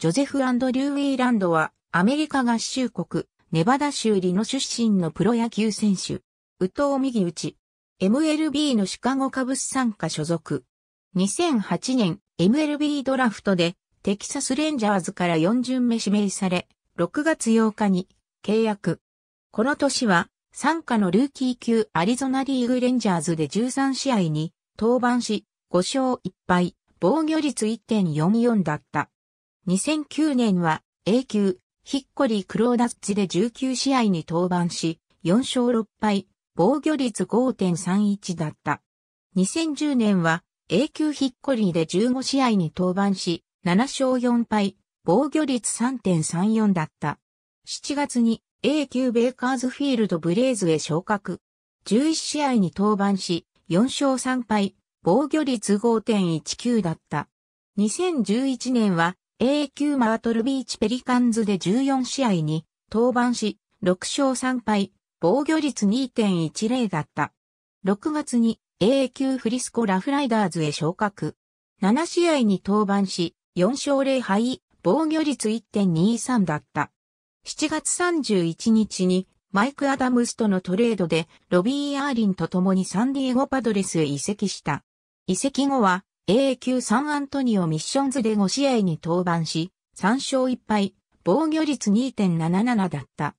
ジョゼフ・アンドリュー・ウィーランドは、アメリカ合衆国、ネバダ州リノ出身のプロ野球選手。宇藤右打ち。MLB のシカゴカブス参加所属。2008年 MLB ドラフトでテキサスレンジャーズから4巡目指名され、6月8日に契約。この年は参加のルーキー級アリゾナリーグレンジャーズで13試合に登板し、5勝1敗、防御率1.44だった。2009年は A 級、ヒッコリー・クローダッチで19試合に登板し、4勝6敗、防御率5.31だった。2010年は A 級ヒッコリーで15試合に登板し、7勝4敗、防御率3.34だった。7月に A 級ベイカーズフィールドブレイズへ昇格。11試合に登板し、4勝3敗、防御率5.19だった。2011年は AQ マートルビーチペリカンズで14試合に登板し、6勝3敗、防御率2.10だった。6月に AQ フリスコラフライダーズへ昇格。7試合に登板し、4勝0敗、防御率1.23だった。7月31日にマイク・アダムスとのトレードでロビー・アーリンと共にサンディエゴパドレスへ移籍した。移籍後は AQ サンアントニオミッションズで5試合に登板し、3勝1敗、防御率2.77だった。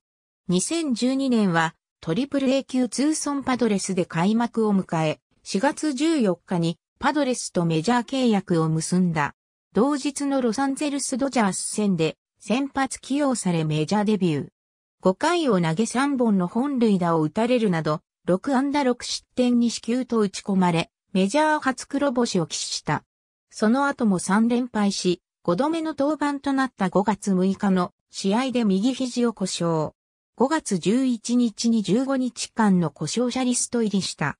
2012年は、トリプル A 級ソンパドレスで開幕を迎え、4月14日にパドレスとメジャー契約を結んだ。同日のロサンゼルスドジャース戦で先発起用されメジャーデビュー。5回を投げ3本の本塁打を打たれるなど、6安打6失点に支給と打ち込まれ、メジャー初黒星を喫した。その後も3連敗し、5度目の登板となった5月6日の試合で右肘を故障。5月11日に15日間の故障者リスト入りした。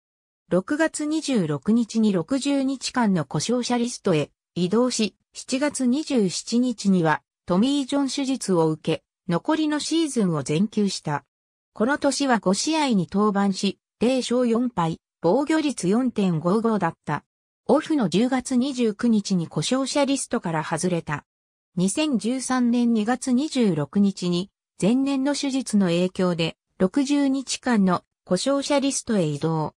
6月26日に60日間の故障者リストへ移動し、7月27日にはトミー・ジョン手術を受け、残りのシーズンを全休した。この年は5試合に登板し、0勝4敗、防御率4.55だった。オフの10月29日に故障者リストから外れた。2013年2月26日に前年の手術の影響で60日間の故障者リストへ移動。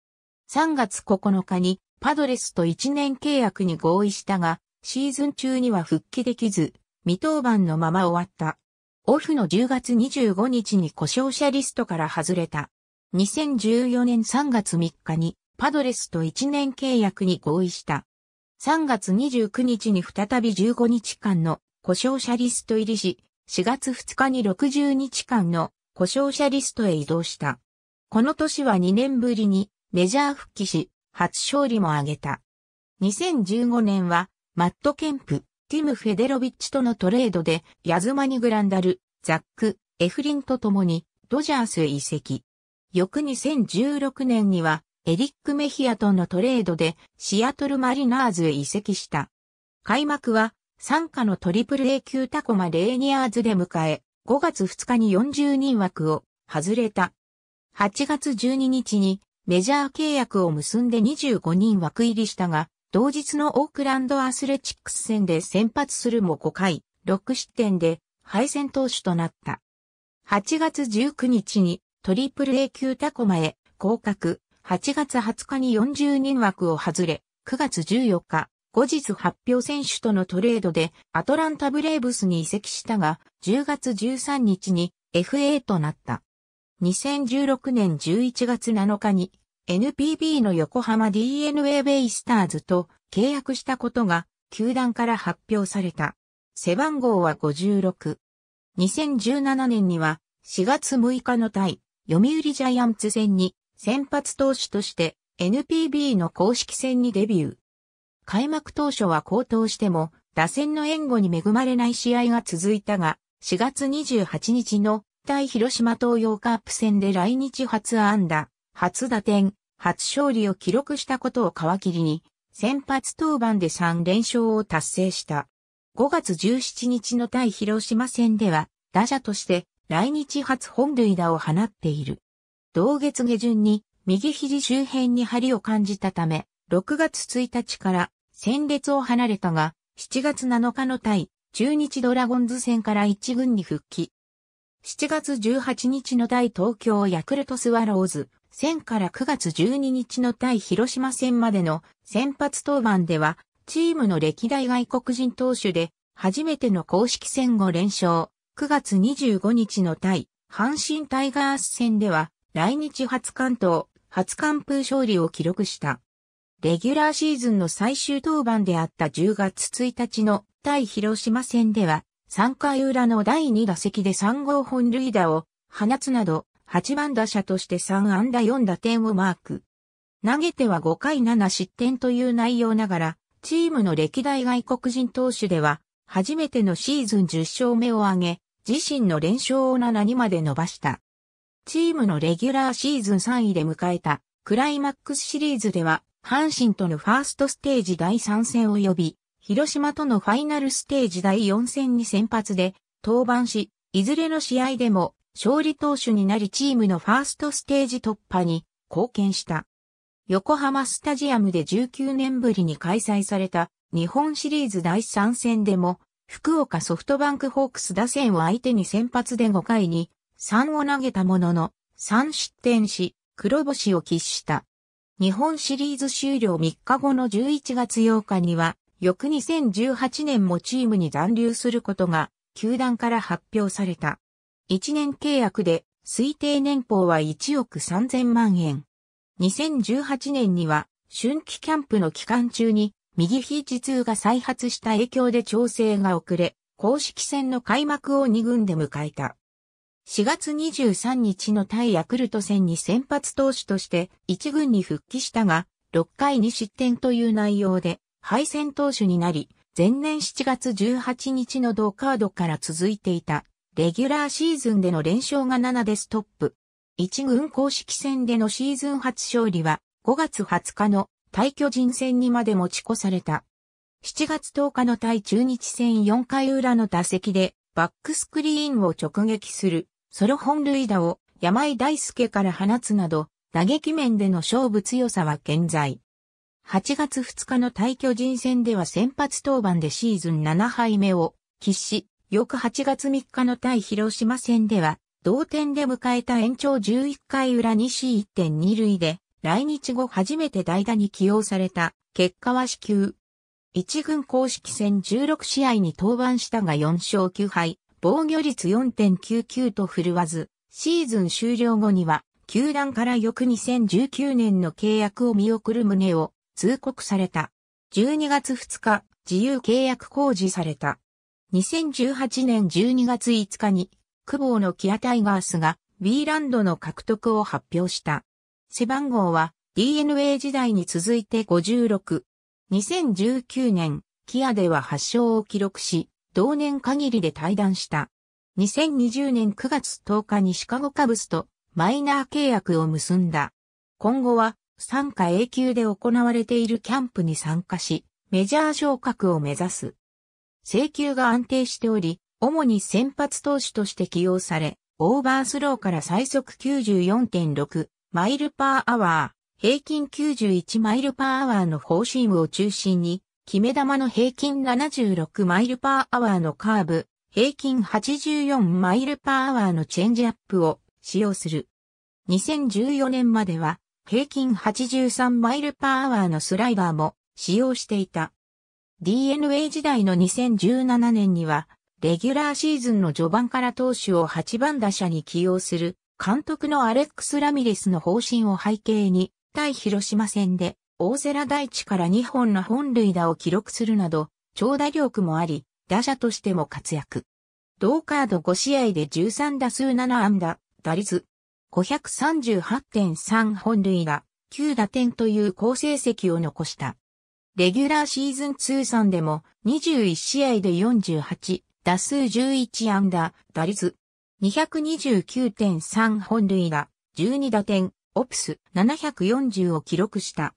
3月9日にパドレスと1年契約に合意したが、シーズン中には復帰できず、未登板のまま終わった。オフの10月25日に故障者リストから外れた。2014年3月3日にパドレスと1年契約に合意した。3月29日に再び15日間の故障者リスト入りし、4月2日に60日間の故障者リストへ移動した。この年は2年ぶりにメジャー復帰し、初勝利も挙げた。2015年はマット・ケンプ、ティム・フェデロビッチとのトレードでヤズマニ・グランダル、ザック、エフリンと共にドジャースへ移籍。翌2016年には、エリック・メヒアとのトレードでシアトルマリナーズへ移籍した。開幕は参加のトリプル A 級タコマレーニアーズで迎え、5月2日に40人枠を外れた。8月12日にメジャー契約を結んで25人枠入りしたが、同日のオークランドアスレチックス戦で先発するも5回、6失点で敗戦投手となった。8月19日にトリプル A 級タコマへ降格、8月20日に40人枠を外れ、9月14日、後日発表選手とのトレードでアトランタブレーブスに移籍したが、10月13日に FA となった。2016年11月7日に NPB の横浜 DNA ベイスターズと契約したことが球団から発表された。背番号は56。2017年には4月6日の対読売ジャイアンツ戦に先発投手として NPB の公式戦にデビュー。開幕当初は高騰しても打線の援護に恵まれない試合が続いたが、4月28日の対広島東洋カープ戦で来日初安打、初打点、初勝利を記録したことを皮切りに、先発登板で3連勝を達成した。5月17日の対広島戦では、打者として来日初本塁打を放っている。同月下旬に右肘周辺に張りを感じたため、6月1日から戦列を離れたが、7月7日の対中日ドラゴンズ戦から一軍に復帰。7月18日の対東京ヤクルトスワローズ戦から9月12日の対広島戦までの先発登板では、チームの歴代外国人投手で初めての公式戦後連勝、9月25日の対、阪神タイガース戦では、来日初関東、初完封勝利を記録した。レギュラーシーズンの最終登板であった10月1日の対広島戦では、3回裏の第2打席で3号本塁打を放つなど、8番打者として3安打4打点をマーク。投げては5回7失点という内容ながら、チームの歴代外国人投手では、初めてのシーズン10勝目を挙げ、自身の連勝を7にまで伸ばした。チームのレギュラーシーズン3位で迎えたクライマックスシリーズでは、阪神とのファーストステージ第3戦及び、広島とのファイナルステージ第4戦に先発で登板し、いずれの試合でも勝利投手になりチームのファーストステージ突破に貢献した。横浜スタジアムで19年ぶりに開催された日本シリーズ第3戦でも福岡ソフトバンクホークス打線を相手に先発で5回に3を投げたものの3失点し黒星を喫した。日本シリーズ終了3日後の11月8日には翌2018年もチームに残留することが球団から発表された。1年契約で推定年俸は1億3000万円。2018年には春季キャンプの期間中に右肘痛が再発した影響で調整が遅れ、公式戦の開幕を2軍で迎えた。4月23日の対ヤクルト戦に先発投手として1軍に復帰したが、6回に失点という内容で敗戦投手になり、前年7月18日の同カードから続いていた、レギュラーシーズンでの連勝が7でストップ。1軍公式戦でのシーズン初勝利は5月20日の対巨人戦にまで持ち越された。7月10日の対中日戦4回裏の打席でバックスクリーンを直撃するソロ本塁打を山井大輔から放つなど打撃面での勝負強さは健在。8月2日の対巨人戦では先発登板でシーズン7敗目を喫し、翌8月3日の対広島戦では同点で迎えた延長11回裏西1.2塁で来日後初めて代打に起用された、結果は死球。一軍公式戦16試合に登板したが4勝9敗、防御率4.99と振るわず、シーズン終了後には、球団から翌2019年の契約を見送る旨を通告された。12月2日、自由契約公示された。2018年12月5日に、久保のキアタイガースがウィーランドの獲得を発表した。背番号は DNA 時代に続いて56。2019年、キアでは発症を記録し、同年限りで退団した。2020年9月10日にシカゴカブスとマイナー契約を結んだ。今後は参加永久で行われているキャンプに参加し、メジャー昇格を目指す。請求が安定しており、主に先発投手として起用され、オーバースローから最速94.6、マイルパーアワー、平均91マイルパーアワーのフォーシームを中心に、決め球の平均76マイルパーアワーのカーブ、平均84マイルパーアワーのチェンジアップを使用する。2014年までは平均83マイルパーアワーのスライダーも使用していた。DNA 時代の2017年にはレギュラーシーズンの序盤から投手を8番打者に起用する監督のアレックス・ラミレスの方針を背景に、対広島戦で、大瀬良大地から2本の本塁打を記録するなど、長打力もあり、打者としても活躍。同カード5試合で13打数7安打、打率538.3本塁打、9打点という好成績を残した。レギュラーシーズン通算でも21試合で48、打数11安打、打率229.3本塁打、12打点、オプス740を記録した。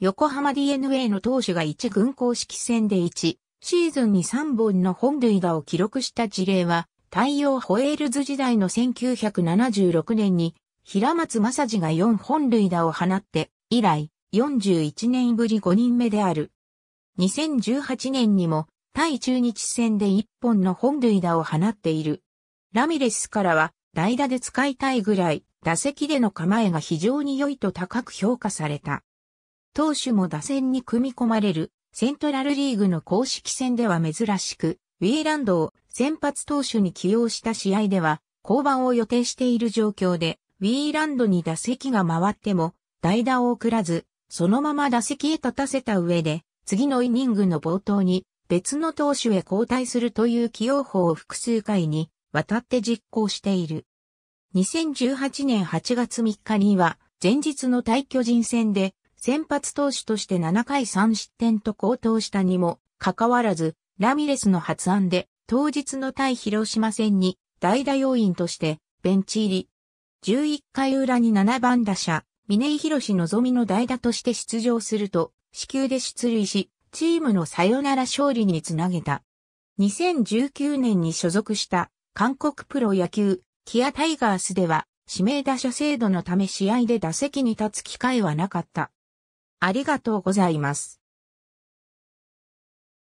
横浜 DNA の投手が1軍公式戦で1、シーズンに3本の本塁打を記録した事例は、太陽ホエールズ時代の1976年に、平松正治が4本塁打を放って、以来、41年ぶり5人目である。2018年にも、対中日戦で1本の本塁打を放っている。ラミレスからは代打で使いたいぐらい打席での構えが非常に良いと高く評価された。投手も打線に組み込まれるセントラルリーグの公式戦では珍しく、ウィーランドを先発投手に起用した試合では降板を予定している状況で、ウィーランドに打席が回っても代打を送らず、そのまま打席へ立たせた上で、次のイニングの冒頭に別の投手へ交代するという起用法を複数回に渡って実行している。2018年8月3日には、前日の対巨人戦で、先発投手として7回3失点と高騰したにも、かかわらず、ラミレスの発案で、当日の対広島戦に、代打要員として、ベンチ入り。11回裏に7番打者、峰井博のぞみの代打として出場すると、死球で出塁し、チームのサヨナラ勝利につなげた。2019年に所属した韓国プロ野球、キアタイガースでは、指名打者制度のため試合で打席に立つ機会はなかった。ありがとうございます。